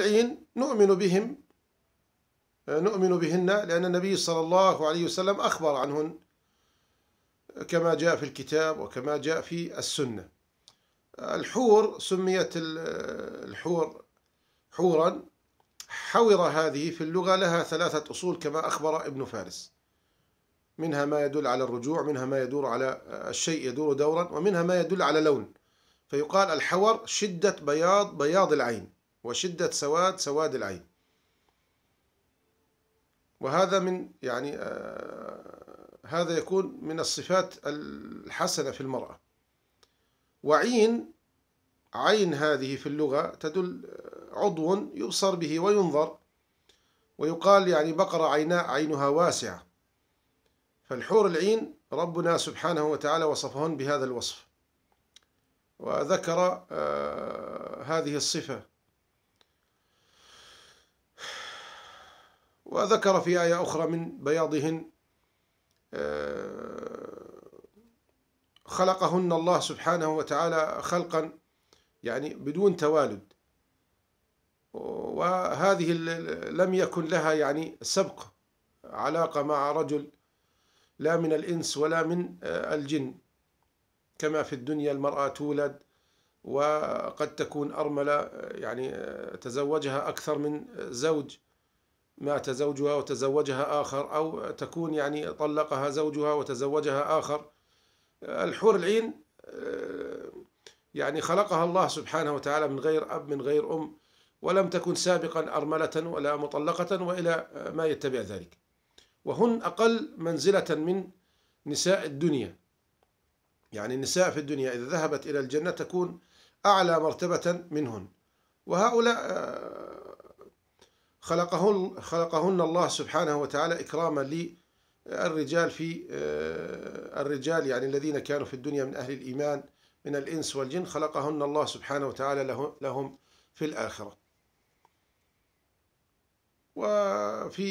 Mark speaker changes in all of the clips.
Speaker 1: العين نؤمن بهم آه، نؤمن بهن لأن النبي صلى الله عليه وسلم أخبر عنهن آه، كما جاء في الكتاب وكما جاء في السنة الحور سميت آه، الحور حورا حور هذه في اللغة لها ثلاثة أصول كما أخبر ابن فارس منها ما يدل على الرجوع منها ما يدور على الشيء يدور دورا ومنها ما يدل على لون فيقال الحور شدة بياض بياض العين وشدة سواد سواد العين وهذا من يعني آه، هذا يكون من الصفات الحسنة في المرأة وعين عين هذه في اللغة تدل آه، عضو يبصر به وينظر ويقال يعني بقرة عيناء عينها واسعة فالحور العين ربنا سبحانه وتعالى وصفهن بهذا الوصف وذكر آه، هذه الصفة وذكر في آية أخرى من بياضهن آه، خلقهن الله سبحانه وتعالى خلقا يعني بدون توالد وهذه لم يكن لها يعني سبق علاقة مع رجل لا من الإنس ولا من آه، الجن كما في الدنيا المرأة تولد وقد تكون أرملة آه، يعني تزوجها أكثر من زوج مات زوجها وتزوجها آخر أو تكون يعني طلقها زوجها وتزوجها آخر الحور العين آه، يعني خلقها الله سبحانه وتعالى من غير أب من غير أم ولم تكن سابقا أرملة ولا مطلقة وإلى ما يتبع ذلك وهن أقل منزلة من نساء الدنيا يعني النساء في الدنيا إذا ذهبت إلى الجنة تكون أعلى مرتبة منهن وهؤلاء آه، خلقهن, خلقهن الله سبحانه وتعالى إكراما للرجال في آه، الرجال يعني الذين كانوا في الدنيا من أهل الإيمان من الإنس والجن خلقهن الله سبحانه وتعالى لهم في الآخرة وفي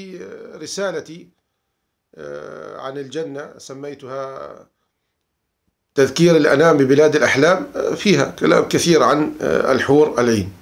Speaker 1: رسالتي آه، عن الجنة سميتها تذكير الأنام ببلاد الأحلام آه، فيها كلام كثير عن الحور العين